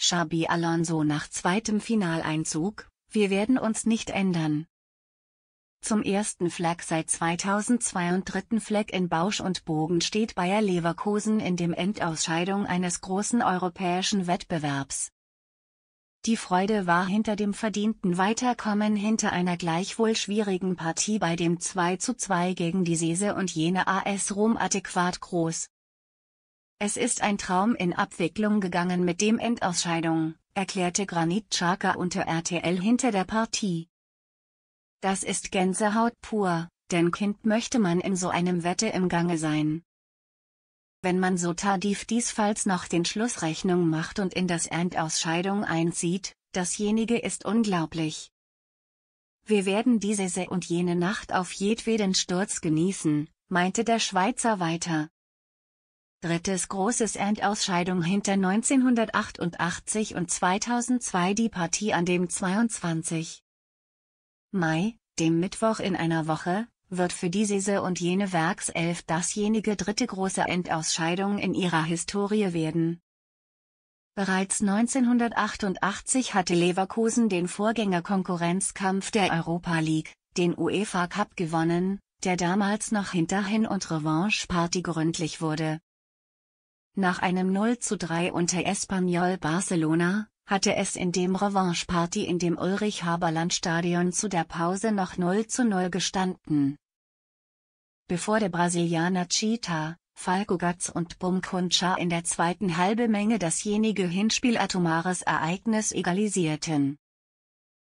Xabi Alonso nach zweitem Finaleinzug, wir werden uns nicht ändern. Zum ersten Flag seit 2002 und dritten Flag in Bausch und Bogen steht Bayer Leverkusen in dem Endausscheidung eines großen europäischen Wettbewerbs. Die Freude war hinter dem verdienten Weiterkommen hinter einer gleichwohl schwierigen Partie bei dem 2 zu 2 gegen die Sese und jene AS Rom adäquat groß. Es ist ein Traum in Abwicklung gegangen mit dem Endausscheidung, erklärte Granit Chaka unter RTL hinter der Partie. Das ist Gänsehaut pur, denn Kind möchte man in so einem Wette im Gange sein. Wenn man so tardiv diesfalls noch den Schlussrechnung macht und in das Endausscheidung einzieht, dasjenige ist unglaublich. Wir werden diese und jene Nacht auf jedweden Sturz genießen, meinte der Schweizer weiter. Drittes großes Endausscheidung hinter 1988 und 2002 die Partie an dem 22. Mai, dem Mittwoch in einer Woche, wird für diese und jene Werkself dasjenige dritte große Endausscheidung in ihrer Historie werden. Bereits 1988 hatte Leverkusen den Vorgängerkonkurrenzkampf der Europa League, den UEFA Cup gewonnen, der damals noch hinterhin und Revanche Party gründlich wurde. Nach einem 0 zu 3 unter Espanyol Barcelona, hatte es in dem Revanche-Party in dem Ulrich-Haberland-Stadion zu der Pause noch 0 zu 0 gestanden. Bevor der Brasilianer Chita, Falco Gatz und Bum Kuncha in der zweiten halbe Menge dasjenige Hinspiel atomares Ereignis egalisierten.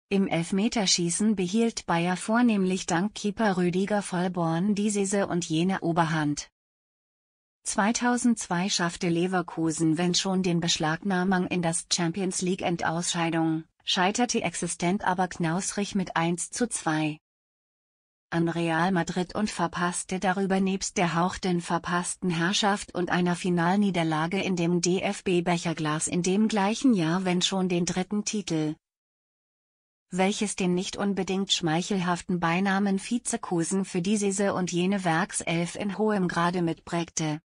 Im Elfmeterschießen behielt Bayer vornehmlich dank Keeper Rüdiger Vollborn die Sese und jene Oberhand. 2002 schaffte Leverkusen wenn schon den Beschlagnahmung in das Champions League Endausscheidung, scheiterte existent aber knausrig mit 1 zu 2 an Real Madrid und verpasste darüber nebst der hauchten verpassten Herrschaft und einer Finalniederlage in dem DFB-Becherglas in dem gleichen Jahr wenn schon den dritten Titel. Welches den nicht unbedingt schmeichelhaften Beinamen Vizekusen für die diese und jene Werkself in hohem Grade mitprägte.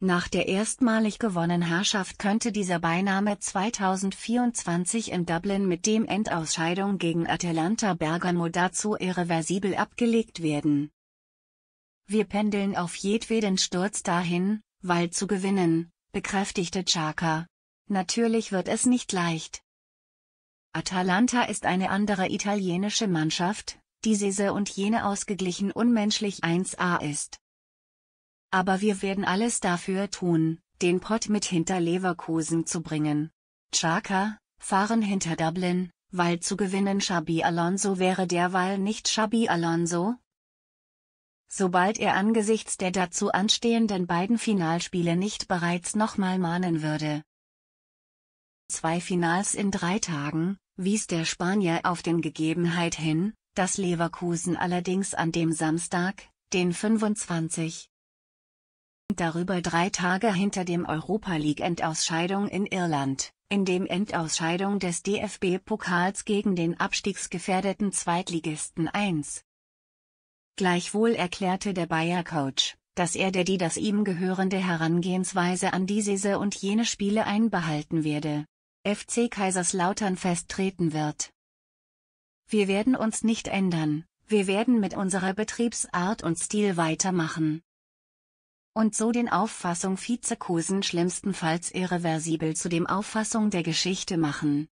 Nach der erstmalig gewonnenen Herrschaft könnte dieser Beiname 2024 in Dublin mit dem Endausscheidung gegen Atalanta Bergamo dazu irreversibel abgelegt werden. Wir pendeln auf jedweden Sturz dahin, weil zu gewinnen, bekräftigte Chaka. Natürlich wird es nicht leicht. Atalanta ist eine andere italienische Mannschaft, die Sese und jene ausgeglichen unmenschlich 1a ist. Aber wir werden alles dafür tun, den Pott mit hinter Leverkusen zu bringen. Chaka, fahren hinter Dublin, weil zu gewinnen Xabi Alonso wäre derweil nicht Xabi Alonso? Sobald er angesichts der dazu anstehenden beiden Finalspiele nicht bereits nochmal mahnen würde. Zwei Finals in drei Tagen, wies der Spanier auf den Gegebenheit hin, dass Leverkusen allerdings an dem Samstag, den 25 darüber drei Tage hinter dem Europa League Endausscheidung in Irland, in dem Endausscheidung des DFB-Pokals gegen den abstiegsgefährdeten Zweitligisten 1. Gleichwohl erklärte der Bayer-Coach, dass er der die das ihm gehörende Herangehensweise an diese und jene Spiele einbehalten werde. FC Kaiserslautern festtreten wird. Wir werden uns nicht ändern, wir werden mit unserer Betriebsart und Stil weitermachen und so den Auffassung Vizekusen schlimmstenfalls irreversibel zu dem Auffassung der Geschichte machen